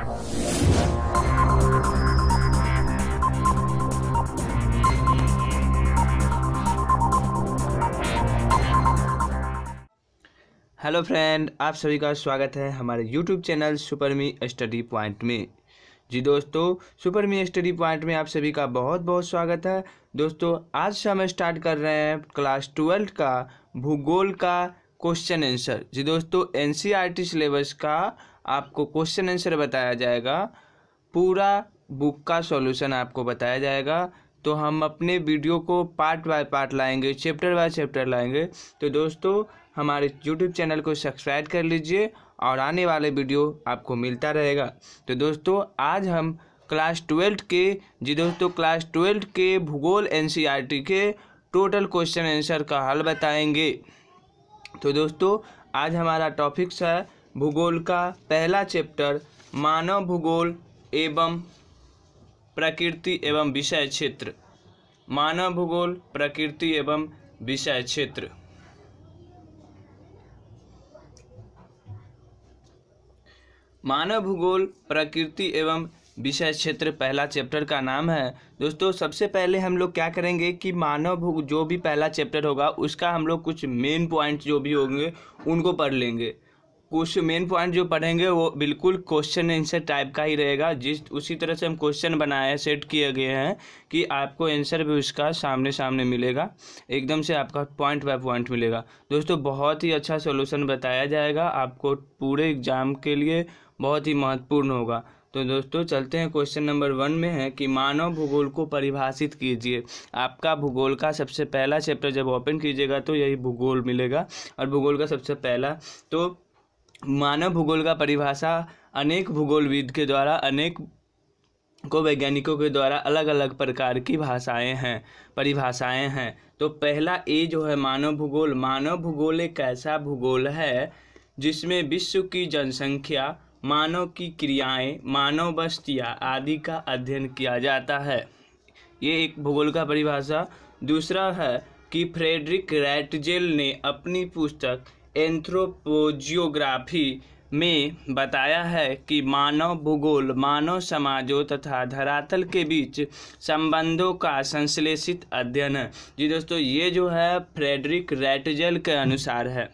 hello friend आप सभी का स्वागत है हमारे YouTube channel super me study point में जी दोस्तों सुपर मी स्टडी पॉइंट में आप सभी का बहुत बहुत स्वागत है दोस्तों आज से हम स्टार्ट कर रहे हैं क्लास ट्वेल्थ का भूगोल का क्वेश्चन आंसर जी दोस्तों एनसीईआरटी सिलेबस का आपको क्वेश्चन आंसर बताया जाएगा पूरा बुक का सॉल्यूशन आपको बताया जाएगा तो हम अपने वीडियो को पार्ट बाय पार्ट लाएंगे चैप्टर बाय चैप्टर लाएंगे तो दोस्तों हमारे यूट्यूब चैनल को सब्सक्राइब कर लीजिए और आने वाले वीडियो आपको मिलता रहेगा तो दोस्तों आज हम क्लास ट्वेल्थ के जी दोस्तों क्लास ट्वेल्थ के भूगोल एन e के टोटल क्वेश्चन आंसर का हल बताएंगे तो दोस्तों आज हमारा टॉपिक्स है भूगोल का पहला चैप्टर मानव भूगोल एवं प्रकृति एवं विषय क्षेत्र मानव भूगोल प्रकृति एवं विषय क्षेत्र मानव भूगोल प्रकृति एवं विषय क्षेत्र पहला चैप्टर का नाम है दोस्तों सबसे पहले हम लोग क्या करेंगे कि मानव जो भी पहला चैप्टर होगा उसका हम लोग कुछ मेन पॉइंट्स जो भी होंगे उनको पढ़ लेंगे कुछ मेन पॉइंट जो पढ़ेंगे वो बिल्कुल क्वेश्चन आंसर टाइप का ही रहेगा जिस उसी तरह से हम क्वेश्चन बनाए सेट किए गए हैं कि आपको आंसर भी उसका सामने सामने मिलेगा एकदम से आपका पॉइंट बाय पॉइंट मिलेगा दोस्तों बहुत ही अच्छा सोल्यूशन बताया जाएगा आपको पूरे एग्जाम के लिए बहुत ही महत्वपूर्ण होगा तो दोस्तों चलते हैं क्वेश्चन नंबर वन में है कि मानव भूगोल को परिभाषित कीजिए आपका भूगोल का सबसे पहला चैप्टर जब ओपन कीजिएगा तो यही भूगोल मिलेगा और भूगोल का सबसे पहला तो मानव भूगोल का परिभाषा अनेक भूगोलविद के द्वारा अनेक को वैज्ञानिकों के द्वारा अलग अलग प्रकार की भाषाएं हैं परिभाषाएं हैं तो पहला ए जो है मानव भूगोल मानव भूगोल एक ऐसा भूगोल है जिसमें विश्व की जनसंख्या मानव की क्रियाएं मानव बस्तियाँ आदि का अध्ययन किया जाता है ये एक भूगोल का परिभाषा दूसरा है कि फ्रेडरिक रैटजेल ने अपनी पुस्तक एंथ्रोपोजियोग्राफी में बताया है कि मानव भूगोल मानव समाजों तथा धरातल के बीच संबंधों का संश्लेषित अध्ययन है जी दोस्तों ये जो है फ्रेडरिक रैटजल के अनुसार है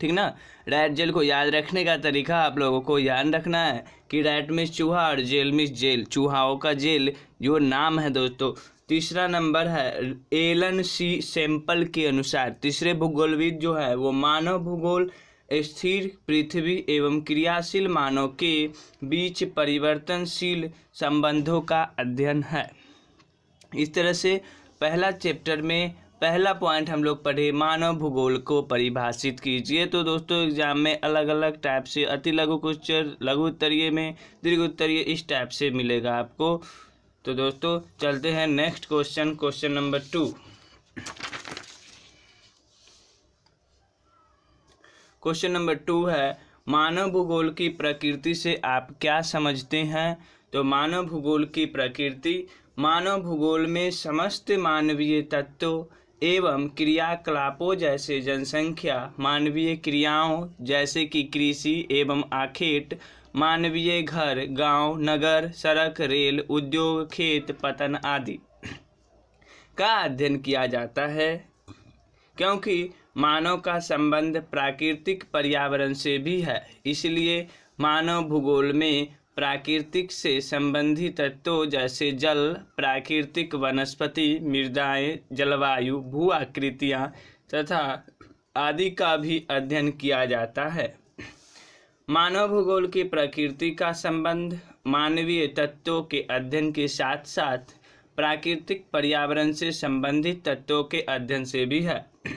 ठीक ना रैट जेल को याद रखने का तरीका आप लोगों को याद रखना है कि रैट मिस चूहा और जेल मिस जेल चूहाओं का जेल जो नाम है दोस्तों तीसरा नंबर है एलन सी सैंपल के अनुसार तीसरे भूगोलविद जो है वो मानव भूगोल स्थिर पृथ्वी एवं क्रियाशील मानव के बीच परिवर्तनशील संबंधों का अध्ययन है इस तरह से पहला चैप्टर में पहला पॉइंट हम लोग पढ़े मानव भूगोल को परिभाषित कीजिए तो दोस्तों एग्जाम में अलग अलग टाइप से अति लघु क्वेश्चन लघु उत्तरीय में दीर्घ उत्तरीय इस टाइप से मिलेगा आपको तो दोस्तों चलते हैं next question question number two question number two है मानव भूगोल की प्रकृति से आप क्या समझते हैं तो मानव भूगोल की प्रकृति मानव भूगोल में समस्त मानवीय तत्वों एवं क्रियाकलापों जैसे जनसंख्या मानवीय क्रियाओं जैसे कि कृषि एवं आखेट मानवीय घर गांव, नगर सड़क रेल उद्योग खेत पतन आदि का अध्ययन किया जाता है क्योंकि मानव का संबंध प्राकृतिक पर्यावरण से भी है इसलिए मानव भूगोल में प्राकृतिक से संबंधित तत्वों जैसे जल प्राकृतिक वनस्पति मृदाएं जलवायु भू आकृतियाँ तथा आदि का भी अध्ययन किया जाता है मानव भूगोल की प्रकृति का संबंध मानवीय तत्वों के अध्ययन के साथ साथ प्राकृतिक पर्यावरण से संबंधित तत्वों के अध्ययन से भी है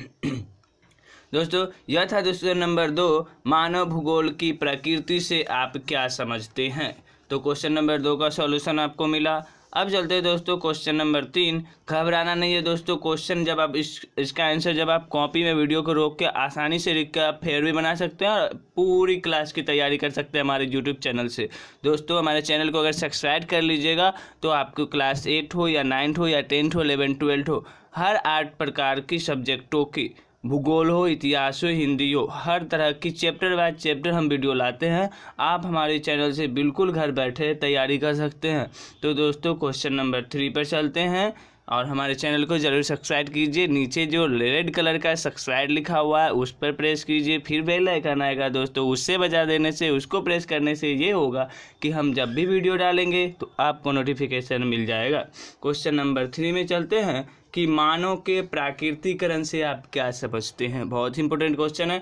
दोस्तों यह था दोस्तों नंबर दो मानव भूगोल की प्रकृति से आप क्या समझते हैं तो क्वेश्चन नंबर दो का सॉल्यूशन आपको मिला अब चलते हैं दोस्तों क्वेश्चन नंबर तीन घबराना नहीं है दोस्तों क्वेश्चन जब आप इस इसका आंसर जब आप कॉपी में वीडियो को रोक के आसानी से लिख के आप फेयर भी बना सकते हैं और पूरी क्लास की तैयारी कर सकते हैं हमारे यूट्यूब चैनल से दोस्तों हमारे चैनल को अगर सब्सक्राइब कर लीजिएगा तो आपको क्लास एट हो या नाइन्थ हो या टेंथ हो इलेवन ट्वेल्थ हो हर आठ प्रकार की सब्जेक्टों की भूगोल हो इतिहास हो हिंदी हो हर तरह की चैप्टर बाय चैप्टर हम वीडियो लाते हैं आप हमारे चैनल से बिल्कुल घर बैठे तैयारी कर सकते हैं तो दोस्तों क्वेश्चन नंबर थ्री पर चलते हैं और हमारे चैनल को ज़रूर सब्सक्राइब कीजिए नीचे जो रेड कलर का सब्सक्राइब लिखा हुआ है उस पर प्रेस कीजिए फिर बेल आइकन आएगा दोस्तों उससे बजा देने से उसको प्रेस करने से ये होगा कि हम जब भी वीडियो डालेंगे तो आपको नोटिफिकेशन मिल जाएगा क्वेश्चन नंबर थ्री में चलते हैं कि मानव के प्राकृतिकरण से आप क्या समझते हैं बहुत ही इंपॉर्टेंट क्वेश्चन है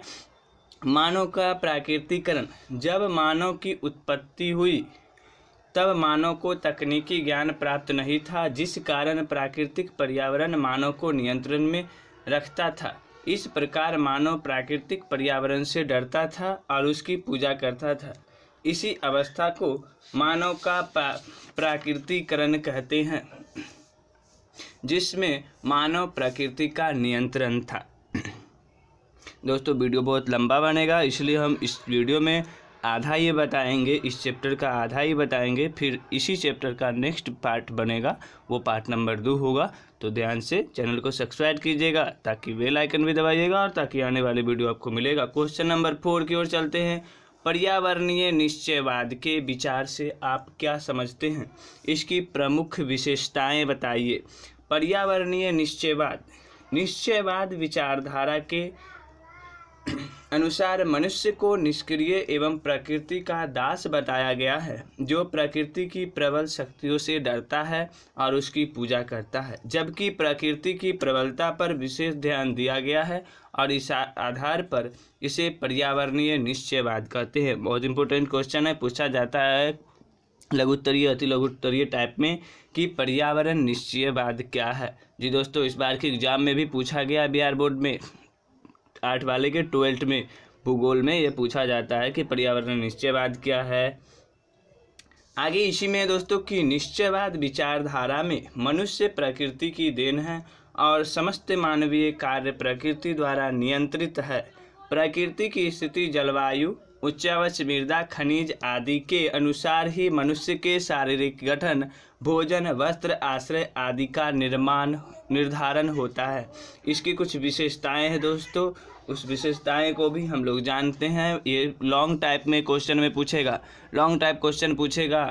मानव का प्राकृतिकरण जब मानव की उत्पत्ति हुई तब मानव को तकनीकी ज्ञान प्राप्त नहीं था जिस कारण प्राकृतिक पर्यावरण मानव को नियंत्रण में रखता था इस प्रकार मानव प्राकृतिक पर्यावरण से डरता था और उसकी पूजा करता था इसी अवस्था को मानव का प्राकृतिकरण कहते हैं जिसमें मानव प्रकृति का नियंत्रण था दोस्तों वीडियो बहुत लंबा बनेगा इसलिए हम इस वीडियो में आधा ये बताएंगे इस चैप्टर का आधा ही बताएंगे फिर इसी चैप्टर का नेक्स्ट पार्ट बनेगा वो पार्ट नंबर दो होगा तो ध्यान से चैनल को सब्सक्राइब कीजिएगा ताकि बेल आइकन भी दबाइएगा और ताकि आने वाले वीडियो आपको मिलेगा क्वेश्चन नंबर फोर की ओर चलते हैं पर्यावरणीय निश्चयवाद के विचार से आप क्या समझते हैं इसकी प्रमुख विशेषताएं बताइए पर्यावरणीय निश्चयवाद निश्चयवाद विचारधारा के अनुसार मनुष्य को निष्क्रिय एवं प्रकृति का दास बताया गया है जो प्रकृति की प्रबल शक्तियों से डरता है और उसकी पूजा करता है जबकि प्रकृति की प्रबलता पर विशेष ध्यान दिया गया है और इस आधार पर इसे पर्यावरणीय निश्चयवाद कहते हैं बहुत इंपॉर्टेंट क्वेश्चन है पूछा जाता है लघुत्तरीय अति लघुत्तरीय टाइप में कि पर्यावरण निश्चयवाद क्या है जी दोस्तों इस बार के एग्जाम में भी पूछा गया बिहार बोर्ड में आठ वाले के ट्वेल्थ में भूगोल में ये पूछा जाता है कि पर्यावरण निश्चयवाद क्या है आगे इसी में दोस्तों की निश्चयवाद विचारधारा में मनुष्य प्रकृति की देन है और समस्त मानवीय कार्य प्रकृति द्वारा नियंत्रित है प्रकृति की स्थिति जलवायु उच्चावच मृदा खनिज आदि के अनुसार ही मनुष्य के शारीरिक गठन भोजन वस्त्र आश्रय आदि का निर्माण निर्धारण होता है इसकी कुछ विशेषताएं हैं दोस्तों उस विशेषताएं को भी हम लोग जानते हैं ये लॉन्ग टाइप में क्वेश्चन में पूछेगा लॉन्ग टाइप क्वेश्चन पूछेगा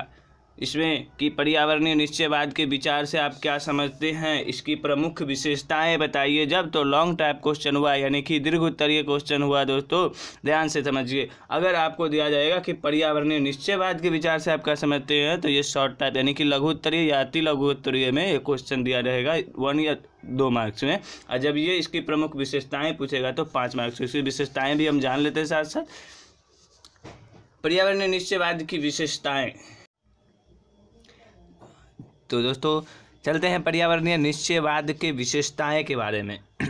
इसमें कि पर्यावरणीय निश्चयवाद के विचार से आप क्या समझते हैं इसकी प्रमुख विशेषताएं बताइए जब तो लॉन्ग टाइप क्वेश्चन हुआ यानी कि दीर्घ उत्तरीय क्वेश्चन हुआ दोस्तों ध्यान से समझिए अगर आपको दिया जाएगा कि पर्यावरणीय निश्चयवाद के विचार से आप क्या समझते हैं तो ये शॉर्ट टाइप यानी कि लघु उत्तरीय या अति लघु उत्तरीय में ये क्वेश्चन दिया रहेगा वन या दो मार्क्स में और जब ये इसकी प्रमुख विशेषताएँ पूछेगा तो पाँच मार्क्स इसकी विशेषताएँ भी हम जान लेते हैं साथ साथ पर्यावरणीय निश्चयवाद की विशेषताएँ तो दोस्तों चलते हैं पर्यावरणीय निश्चयवाद के विशेषताएं के बारे में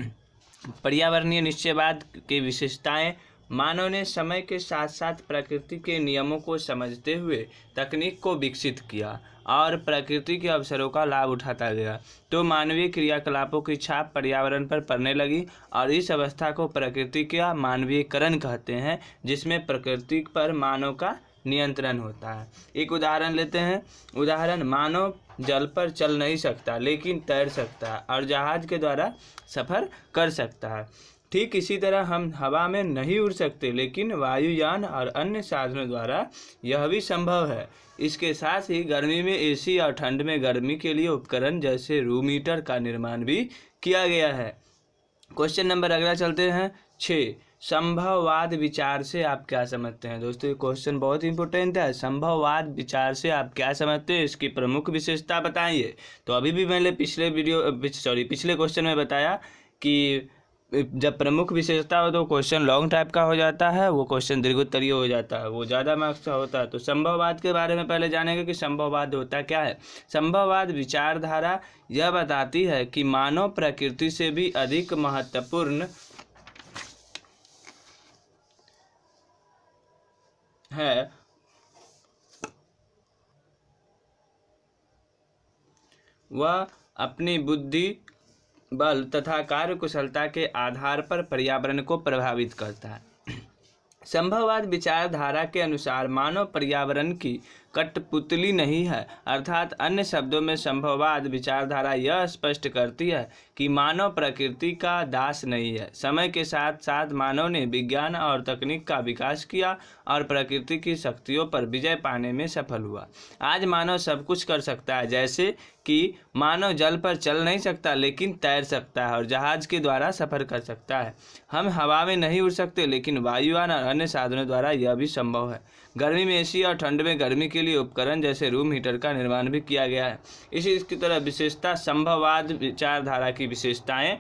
पर्यावरणीय निश्चयवाद की विशेषताएं मानव ने समय के साथ साथ प्रकृति के नियमों को समझते हुए तकनीक को विकसित किया और प्रकृति के अवसरों का लाभ उठाता गया तो मानवीय क्रियाकलापों की छाप पर्यावरण पर पड़ने लगी और इस अवस्था को प्रकृति का मानवीयकरण कहते हैं जिसमें प्रकृति पर मानव का नियंत्रण होता है एक उदाहरण लेते हैं उदाहरण मानव जल पर चल नहीं सकता लेकिन तैर सकता है और जहाज के द्वारा सफ़र कर सकता है ठीक इसी तरह हम हवा में नहीं उड़ सकते लेकिन वायुयान और अन्य साधनों द्वारा यह भी संभव है इसके साथ ही गर्मी में एसी और ठंड में गर्मी के लिए उपकरण जैसे रूमीटर का निर्माण भी किया गया है क्वेश्चन नंबर अगला चलते हैं छः संभववाद विचार से आप क्या समझते हैं दोस्तों ये क्वेश्चन बहुत इंपॉर्टेंट है संभववाद विचार से आप क्या समझते हैं इसकी प्रमुख विशेषता बताइए तो अभी भी मैंने पिछले वीडियो सॉरी पिछले क्वेश्चन में बताया कि जब प्रमुख विशेषता हो तो क्वेश्चन लॉन्ग टाइप का हो जाता है वो क्वेश्चन दीर्घोत्तरीय हो जाता है वो ज़्यादा मार्क्स का होता है तो संभववाद के बारे में पहले जानेंगे कि संभववाद होता क्या है संभववाद विचारधारा यह बताती है कि मानव प्रकृति से भी अधिक महत्वपूर्ण है वह अपनी बुद्धि बल तथा कार्य कुशलता के आधार पर पर्यावरण को प्रभावित करता है संभववाद विचारधारा के अनुसार मानव पर्यावरण की कठपुतली नहीं है अर्थात अन्य शब्दों में संभववाद विचारधारा यह स्पष्ट करती है कि मानव प्रकृति का दास नहीं है समय के साथ साथ मानव ने विज्ञान और तकनीक का विकास किया और प्रकृति की शक्तियों पर विजय पाने में सफल हुआ आज मानव सब कुछ कर सकता है जैसे कि मानव जल पर चल नहीं सकता लेकिन तैर सकता है और जहाज के द्वारा सफ़र कर सकता है हम हवा में नहीं उड़ सकते लेकिन वायुयान और अन्य साधनों द्वारा यह भी संभव है गर्मी में एसी और ठंड में गर्मी के लिए उपकरण जैसे रूम हीटर का निर्माण भी किया गया है इसी इसकी तरह विशेषता संभववाद विचारधारा की विशेषताएँ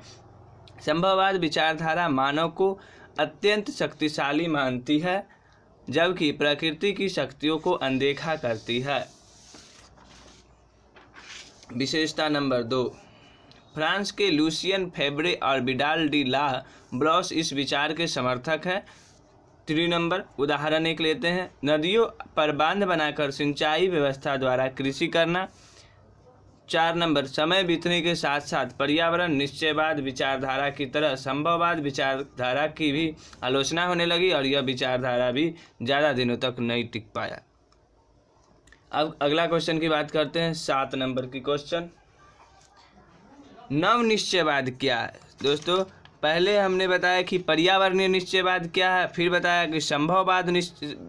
संभववाद विचारधारा मानव को अत्यंत शक्तिशाली मानती है जबकि प्रकृति की शक्तियों को अनदेखा करती है विशेषता नंबर दो फ्रांस के लूसियन फेब्रे और बिडाल डी ला ब्रॉस इस विचार के समर्थक हैं तीन नंबर उदाहरण एक लेते हैं नदियों पर बांध बनाकर सिंचाई व्यवस्था द्वारा कृषि करना चार नंबर समय बीतने के साथ साथ पर्यावरण निश्चयवाद विचारधारा की तरह संभववाद विचारधारा की भी आलोचना होने लगी और यह विचारधारा भी ज़्यादा दिनों तक नहीं टिक पाया अब अगला क्वेश्चन की बात करते हैं सात नंबर की क्वेश्चन नव निश्चयवाद क्या है दोस्तों पहले हमने बताया कि पर्यावरणीय निश्चयवाद क्या है फिर बताया कि संभववाद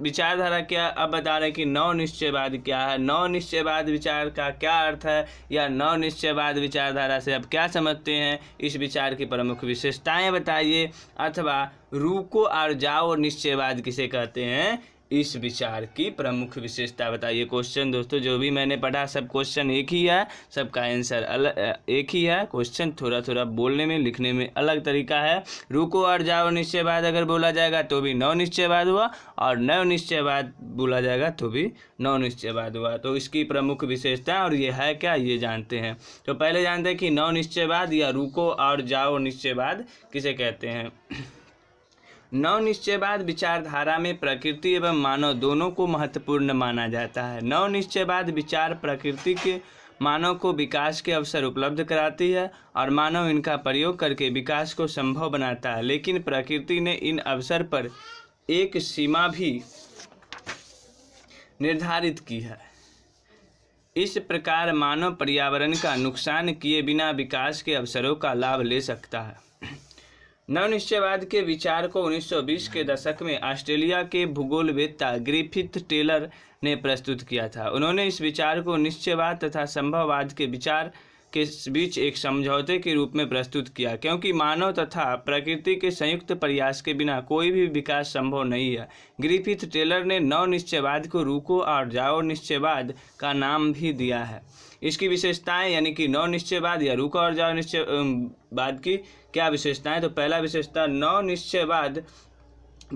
विचारधारा क्या अब बता रहे हैं कि नव निश्चयवाद क्या है नव निश्चयवाद विचार का क्या अर्थ है या नव निश्चयवाद विचारधारा से अब क्या समझते हैं इस विचार की प्रमुख विशेषताएं बताइए अथवा रूको और जाओ निश्चयवाद किसे कहते हैं इस विचार की प्रमुख विशेषता बताइए क्वेश्चन दोस्तों जो भी मैंने पढ़ा सब क्वेश्चन एक ही है सबका आंसर अलग एक ही है क्वेश्चन थोड़ा थोड़ा बोलने में लिखने में अलग तरीका है रुको और जाओ निश्चयवाद अगर बोला जाएगा तो भी नौ निश्चयवाद हुआ और निश्चय बाद बोला जाएगा तो भी नौ निश्चयवाद हुआ तो इसकी प्रमुख विशेषता और ये है क्या ये जानते हैं तो पहले जानते हैं कि नौ निश्चयवाद या रुको और जाओ निश्चयवाद किसे कहते हैं नव निश्चयवाद विचारधारा में प्रकृति एवं मानव दोनों को महत्वपूर्ण माना जाता है नव निश्चयवाद विचार प्रकृति के मानव को विकास के अवसर उपलब्ध कराती है और मानव इनका प्रयोग करके विकास को संभव बनाता है लेकिन प्रकृति ने इन अवसर पर एक सीमा भी निर्धारित की है इस प्रकार मानव पर्यावरण का नुकसान किए बिना विकास के अवसरों का लाभ ले सकता है नवनिश्चयवाद के विचार को 1920 के दशक में ऑस्ट्रेलिया के भूगोलवेत्ता ग्रिफिथ टेलर ने प्रस्तुत किया था उन्होंने इस विचार को निश्चयवाद तथा संभववाद के विचार के बीच एक समझौते के रूप में प्रस्तुत किया क्योंकि मानव तथा प्रकृति के संयुक्त प्रयास के बिना कोई भी विकास संभव नहीं है ग्रीफिथ टेलर ने नव निश्चयवाद को रूको और जाओ निश्चयवाद का नाम भी दिया है इसकी विशेषताएं यानी कि नौ निश्चयवाद या रुको और जाओ निश्चयवाद की क्या विशेषताएं तो पहला विशेषता नौ निश्चयवाद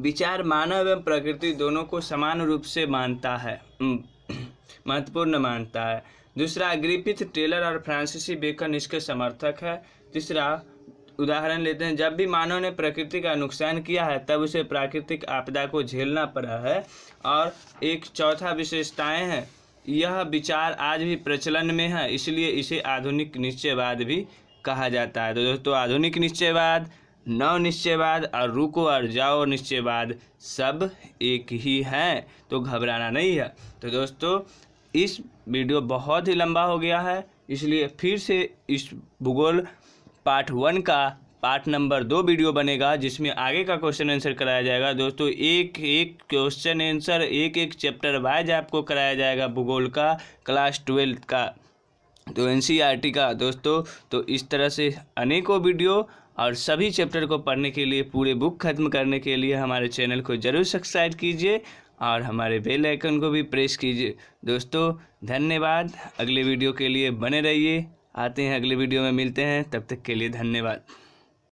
विचार मानव एवं प्रकृति दोनों को समान रूप से मानता है महत्वपूर्ण मानता है दूसरा ग्रिपिथ टेलर और फ्रांसिसी बेकन इसके समर्थक है तीसरा उदाहरण लेते हैं जब भी मानव ने प्रकृति का नुकसान किया है तब उसे प्राकृतिक आपदा को झेलना पड़ा है और एक चौथा विशेषताएं हैं यह विचार आज भी प्रचलन में है इसलिए इसे आधुनिक निश्चयवाद भी कहा जाता है तो दोस्तों आधुनिक निश्चयवाद नव निश्चयवाद और रुको और जाओ निश्चयवाद सब एक ही है तो घबराना नहीं है तो दोस्तों इस वीडियो बहुत ही लंबा हो गया है इसलिए फिर से इस भूगोल पार्ट वन का पार्ट नंबर दो वीडियो बनेगा जिसमें आगे का क्वेश्चन आंसर कराया जाएगा दोस्तों एक एक क्वेश्चन आंसर एक एक चैप्टर वाइज आपको कराया जाएगा भूगोल का क्लास ट्वेल्थ का तो एन e का दोस्तों तो इस तरह से अनेकों वीडियो और सभी चैप्टर को पढ़ने के लिए पूरे बुक खत्म करने के लिए हमारे चैनल को ज़रूर सब्सक्राइब कीजिए और हमारे बेल आइकन को भी प्रेस कीजिए दोस्तों धन्यवाद अगले वीडियो के लिए बने रहिए आते हैं अगले वीडियो में मिलते हैं तब तक के लिए धन्यवाद